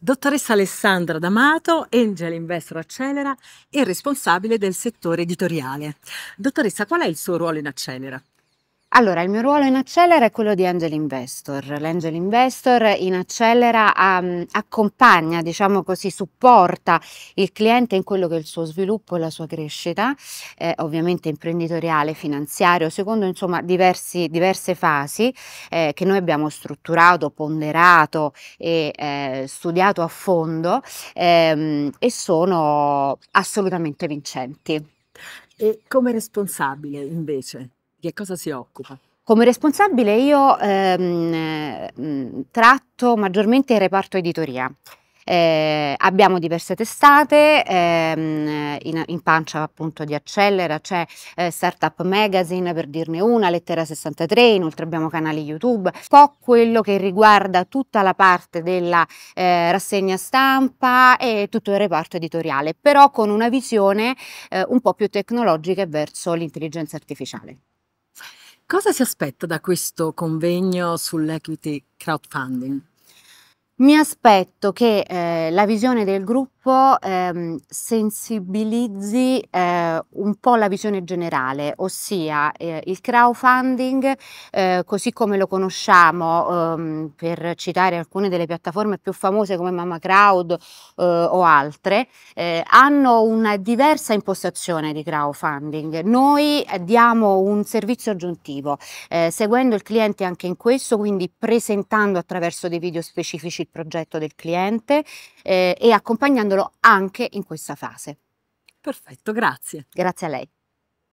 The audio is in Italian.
Dottoressa Alessandra D'Amato, Angel Investor Accelera e responsabile del settore editoriale. Dottoressa, qual è il suo ruolo in Accelera? Allora, il mio ruolo in Accelera è quello di Angel Investor. L'Angel Investor in Accelera um, accompagna, diciamo così, supporta il cliente in quello che è il suo sviluppo e la sua crescita, eh, ovviamente imprenditoriale, finanziario, secondo insomma diversi, diverse fasi eh, che noi abbiamo strutturato, ponderato e eh, studiato a fondo ehm, e sono assolutamente vincenti. E come responsabile invece? Di che cosa si occupa? Come responsabile io ehm, mm, tratto maggiormente il reparto editoria. Eh, abbiamo diverse testate, ehm, in, in, pancia appunto di Accelera c'è eh, Startup Magazine per dirne una, Lettera 63, inoltre abbiamo canali YouTube, un po' quello che riguarda tutta la parte della eh, rassegna stampa e tutto il reparto editoriale, però con una visione eh, un po' più tecnologica verso l'intelligenza artificiale. Cosa si aspetta da questo convegno sull'equity crowdfunding? Mi aspetto che eh, la visione del gruppo gruppo ehm, sensibilizzi eh, un po' la visione generale, ossia eh, il crowdfunding, eh, così come lo conosciamo, ehm, per citare alcune delle piattaforme più famose come Mamma Crowd eh, o altre, eh, hanno una diversa impostazione di crowdfunding. Noi diamo un servizio aggiuntivo, eh, seguendo il cliente anche in questo, quindi presentando attraverso dei video specifici il progetto del cliente e accompagnandolo anche in questa fase. Perfetto, grazie. Grazie a lei.